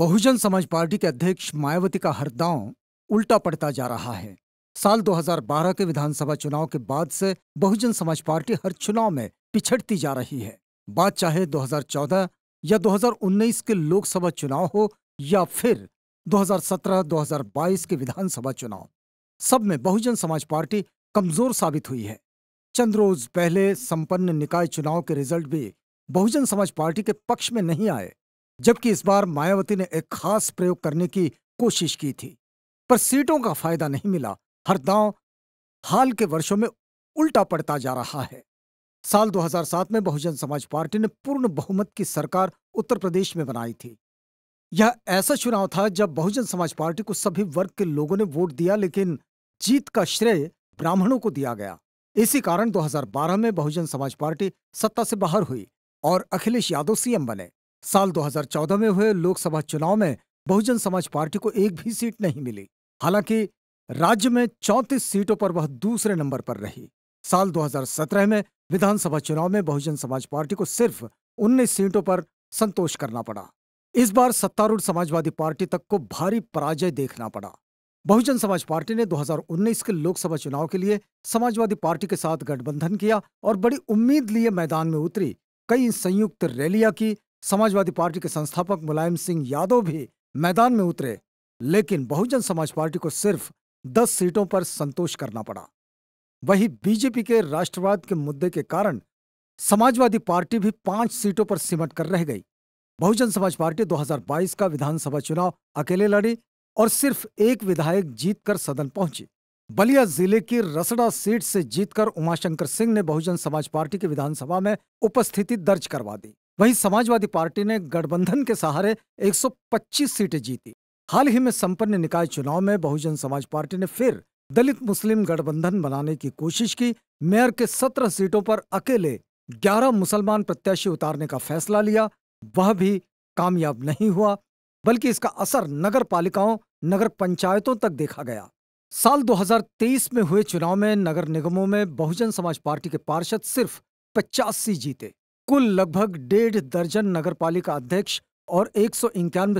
बहुजन समाज पार्टी के अध्यक्ष मायावती का हर दांव उल्टा पड़ता जा रहा है साल 2012 के विधानसभा चुनाव के बाद से बहुजन समाज पार्टी हर चुनाव में पिछड़ती जा रही है बात चाहे 2014 या 2019 के लोकसभा चुनाव हो या फिर 2017-2022 के विधानसभा चुनाव सब में बहुजन समाज पार्टी कमजोर साबित हुई है चंद रोज पहले संपन्न निकाय चुनाव के रिजल्ट भी बहुजन समाज पार्टी के पक्ष में नहीं आए जबकि इस बार मायावती ने एक खास प्रयोग करने की कोशिश की थी पर सीटों का फायदा नहीं मिला हर दांव हाल के वर्षों में उल्टा पड़ता जा रहा है साल 2007 में बहुजन समाज पार्टी ने पूर्ण बहुमत की सरकार उत्तर प्रदेश में बनाई थी यह ऐसा चुनाव था जब बहुजन समाज पार्टी को सभी वर्ग के लोगों ने वोट दिया लेकिन जीत का श्रेय ब्राह्मणों को दिया गया इसी कारण 2012 में बहुजन समाज पार्टी सत्ता से बाहर हुई और अखिलेश यादव सीएम बने साल 2014 में हुए लोकसभा चुनाव में बहुजन समाज पार्टी को एक भी सीट नहीं मिली हालांकि राज्य में चौंतीस सीटों पर वह दूसरे नंबर पर रही साल 2017 में विधानसभा चुनाव में बहुजन समाज पार्टी को सिर्फ उन्नीस सीटों पर संतोष करना पड़ा इस बार सत्तारूढ़ समाजवादी पार्टी तक को भारी पराजय देखना पड़ा बहुजन समाज पार्टी ने 2019 के लोकसभा चुनाव के लिए समाजवादी पार्टी के साथ गठबंधन किया और बड़ी उम्मीद लिए मैदान में उतरी कई संयुक्त रैलियां की समाजवादी पार्टी के संस्थापक मुलायम सिंह यादव भी मैदान में उतरे लेकिन बहुजन समाज पार्टी को सिर्फ दस सीटों पर संतोष करना पड़ा वहीं बीजेपी के राष्ट्रवाद के मुद्दे के कारण समाजवादी पार्टी भी पांच सीटों पर सिमट कर रह गई बहुजन समाज पार्टी 2022 का विधानसभा चुनाव अकेले लड़ी और सिर्फ एक विधायक जीतकर सदन पहुंची बलिया जिले की रसड़ा सीट से जीतकर उमाशंकर सिंह ने बहुजन समाज पार्टी की विधानसभा में उपस्थिति दर्ज करवा दी वहीं समाजवादी पार्टी ने गठबंधन के सहारे 125 सीटें जीती हाल ही में संपन्न निकाय चुनाव में बहुजन समाज पार्टी ने फिर दलित मुस्लिम गठबंधन बनाने की कोशिश की मेयर के 17 सीटों पर अकेले 11 मुसलमान प्रत्याशी उतारने का फैसला लिया वह भी कामयाब नहीं हुआ बल्कि इसका असर नगर पालिकाओं नगर पंचायतों तक देखा गया साल 2023 में हुए चुनाव में नगर निगमों में बहुजन समाज पार्टी के पार्षद सिर्फ पचासी जीते कुल लगभग डेढ़ दर्जन नगरपालिका अध्यक्ष और एक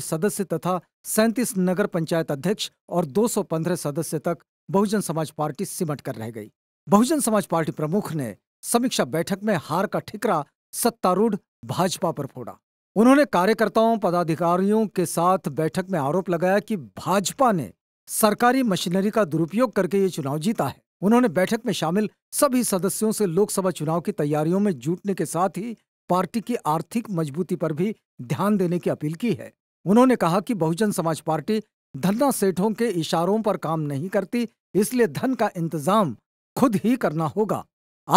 सदस्य तथा सैंतीस नगर पंचायत अध्यक्ष और पंद्रह सदस्य तक बहुजन समाज पार्टी सिमट कर रह गई बहुजन समाज पार्टी प्रमुख ने समीक्षा बैठक में हार का ठिकरा सत्तारूढ़ भाजपा पर फोड़ा उन्होंने कार्यकर्ताओं पदाधिकारियों के साथ बैठक में आरोप लगाया कि भाजपा ने सरकारी मशीनरी का दुरुपयोग करके ये चुनाव जीता है उन्होंने बैठक में शामिल सभी सदस्यों से लोकसभा चुनाव की तैयारियों में जुटने के साथ ही पार्टी की आर्थिक मजबूती पर भी ध्यान देने की अपील की है उन्होंने कहा कि बहुजन समाज पार्टी धन्ना सेठों के इशारों पर काम नहीं करती इसलिए धन का इंतजाम खुद ही करना होगा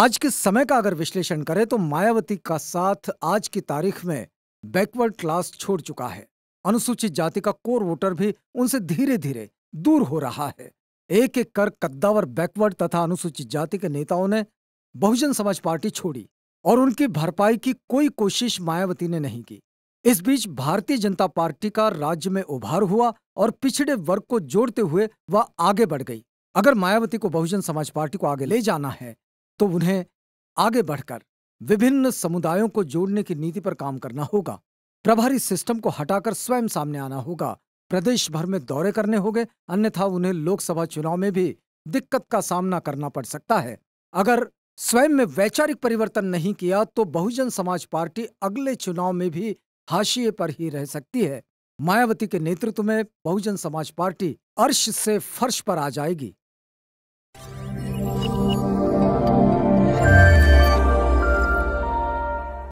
आज के समय का अगर विश्लेषण करें तो मायावती का साथ आज की तारीख में बैकवर्ड क्लास छोड़ चुका है अनुसूचित जाति का कोर वोटर भी उनसे धीरे धीरे दूर हो रहा है एक एक कर कद्दावर बैकवर्ड तथा अनुसूचित जाति के नेताओं ने बहुजन समाज पार्टी छोड़ी और उनकी भरपाई की कोई कोशिश मायावती ने नहीं की इस बीच भारतीय जनता पार्टी का राज्य में उभार हुआ और पिछड़े वर्ग को जोड़ते हुए वह आगे बढ़ गई अगर मायावती को बहुजन समाज पार्टी को आगे ले जाना है तो उन्हें आगे बढ़कर विभिन्न समुदायों को जोड़ने की नीति पर काम करना होगा प्रभारी सिस्टम को हटाकर स्वयं सामने आना होगा प्रदेश भर में दौरे करने होंगे अन्यथा उन्हें लोकसभा चुनाव में भी दिक्कत का सामना करना पड़ सकता है अगर स्वयं में वैचारिक परिवर्तन नहीं किया तो बहुजन समाज पार्टी अगले चुनाव में भी हाशिए पर ही रह सकती है मायावती के नेतृत्व में बहुजन समाज पार्टी अर्श से फर्श पर आ जाएगी